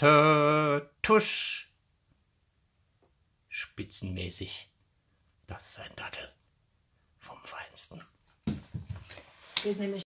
Her. Tusch. Spitzenmäßig. Das ist ein Dattel. Vom Feinsten. Es geht nämlich